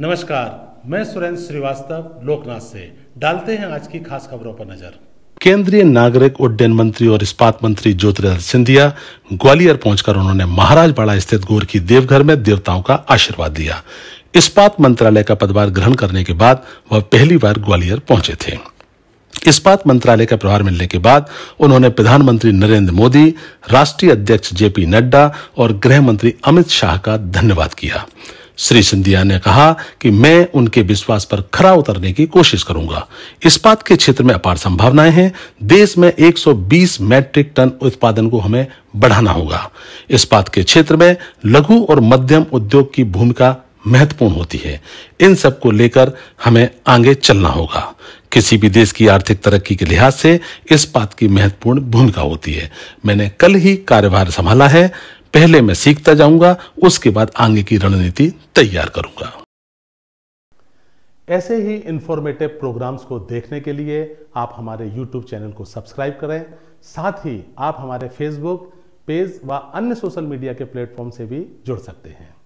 नमस्कार मैं सुरेंद्र श्रीवास्तव लोकनाथ से डालते हैं आज की खास खबरों पर नजर केंद्रीय नागरिक उड्डयन मंत्री और इस्पात मंत्री ज्योतिरादित्य सिंधिया ग्वालियर पहुंचकर उन्होंने महाराजपाड़ा स्थित गोरखी देवघर में देवताओं का आशीर्वाद लिया इस्पात मंत्रालय का पदभार ग्रहण करने के बाद वह पहली बार ग्वालियर पहुंचे थे इस्पात मंत्रालय का प्रभार मिलने के बाद उन्होंने प्रधानमंत्री नरेंद्र मोदी राष्ट्रीय अध्यक्ष जेपी नड्डा और गृह मंत्री अमित शाह का धन्यवाद किया श्री सिंधिया ने कहा कि मैं उनके विश्वास पर खरा उतरने की कोशिश करूंगा इस्पात के क्षेत्र में अपार संभावनाएं हैं देश में 120 मैट्रिक टन उत्पादन को हमें बढ़ाना होगा इस्पात के क्षेत्र में लघु और मध्यम उद्योग की भूमिका महत्वपूर्ण होती है इन सब को लेकर हमें आगे चलना होगा किसी भी देश की आर्थिक तरक्की के लिहाज से इस बात की महत्वपूर्ण भूमिका होती है मैंने कल ही कार्यभार संभाला है पहले मैं सीखता जाऊंगा उसके बाद आगे की रणनीति तैयार करूंगा ऐसे ही इंफॉर्मेटिव प्रोग्राम्स को देखने के लिए आप हमारे YouTube चैनल को सब्सक्राइब करें साथ ही आप हमारे Facebook पेज व अन्य सोशल मीडिया के प्लेटफॉर्म से भी जुड़ सकते हैं